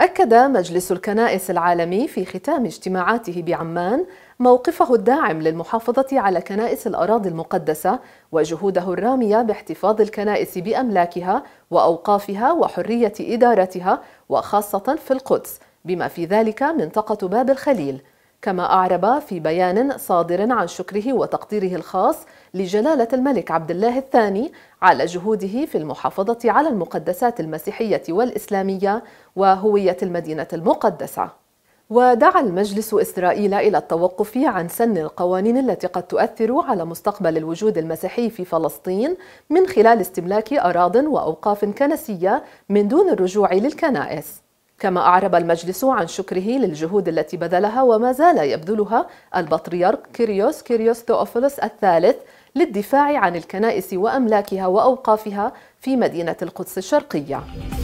أكد مجلس الكنائس العالمي في ختام اجتماعاته بعمان موقفه الداعم للمحافظة على كنائس الأراضي المقدسة وجهوده الرامية باحتفاظ الكنائس بأملاكها وأوقافها وحرية إدارتها وخاصة في القدس بما في ذلك منطقة باب الخليل كما أعرب في بيان صادر عن شكره وتقديره الخاص لجلالة الملك عبد الله الثاني على جهوده في المحافظة على المقدسات المسيحية والإسلامية وهوية المدينة المقدسة. ودعا المجلس إسرائيل إلى التوقف عن سن القوانين التي قد تؤثر على مستقبل الوجود المسيحي في فلسطين من خلال استملاك أراضٍ وأوقاف كنسية من دون الرجوع للكنائس. كما أعرب المجلس عن شكره للجهود التي بذلها وما زال يبذلها البطريرك كيريوس كيريوس ثوفلوس الثالث للدفاع عن الكنائس وأملاكها وأوقافها في مدينة القدس الشرقية